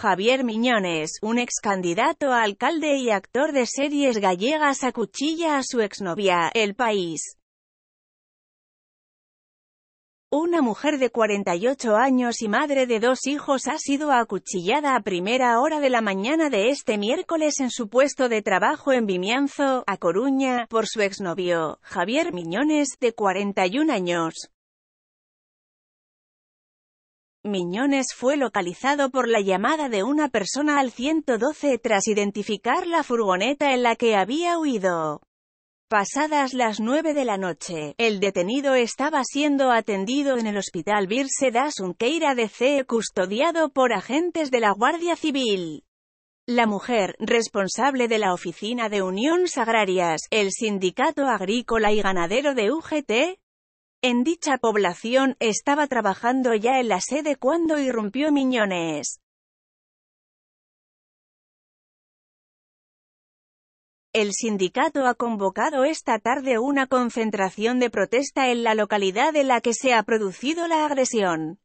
Javier Miñones, un ex candidato a alcalde y actor de series gallegas acuchilla a su exnovia, El País. Una mujer de 48 años y madre de dos hijos ha sido acuchillada a primera hora de la mañana de este miércoles en su puesto de trabajo en Vimianzo, a Coruña, por su exnovio, Javier Miñones, de 41 años. Miñones fue localizado por la llamada de una persona al 112 tras identificar la furgoneta en la que había huido. Pasadas las 9 de la noche, el detenido estaba siendo atendido en el hospital Birse da de C, custodiado por agentes de la Guardia Civil. La mujer, responsable de la Oficina de Unión Sagrarias, el Sindicato Agrícola y Ganadero de UGT, en dicha población, estaba trabajando ya en la sede cuando irrumpió Miñones. El sindicato ha convocado esta tarde una concentración de protesta en la localidad en la que se ha producido la agresión.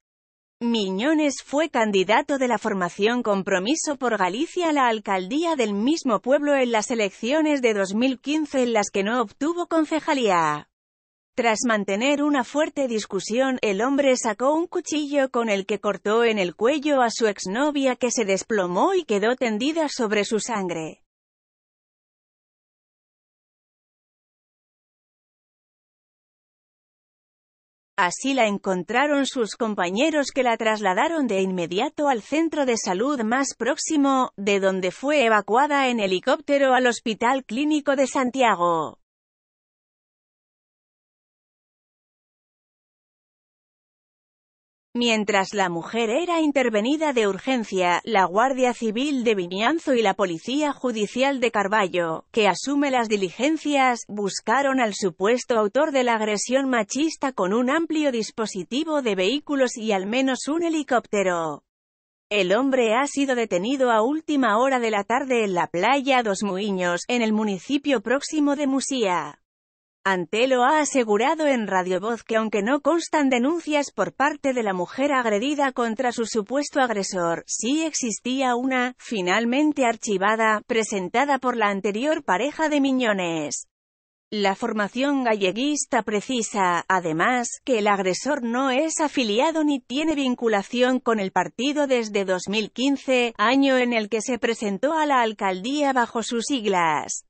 Miñones fue candidato de la formación Compromiso por Galicia a la alcaldía del mismo pueblo en las elecciones de 2015 en las que no obtuvo concejalía. Tras mantener una fuerte discusión, el hombre sacó un cuchillo con el que cortó en el cuello a su exnovia que se desplomó y quedó tendida sobre su sangre. Así la encontraron sus compañeros que la trasladaron de inmediato al centro de salud más próximo, de donde fue evacuada en helicóptero al Hospital Clínico de Santiago. Mientras la mujer era intervenida de urgencia, la Guardia Civil de Viñanzo y la Policía Judicial de Carballo, que asume las diligencias, buscaron al supuesto autor de la agresión machista con un amplio dispositivo de vehículos y al menos un helicóptero. El hombre ha sido detenido a última hora de la tarde en la playa Dos Muiños, en el municipio próximo de Musía. Antelo ha asegurado en Radio Voz que aunque no constan denuncias por parte de la mujer agredida contra su supuesto agresor, sí existía una, finalmente archivada, presentada por la anterior pareja de Miñones. La formación galleguista precisa, además, que el agresor no es afiliado ni tiene vinculación con el partido desde 2015, año en el que se presentó a la alcaldía bajo sus siglas.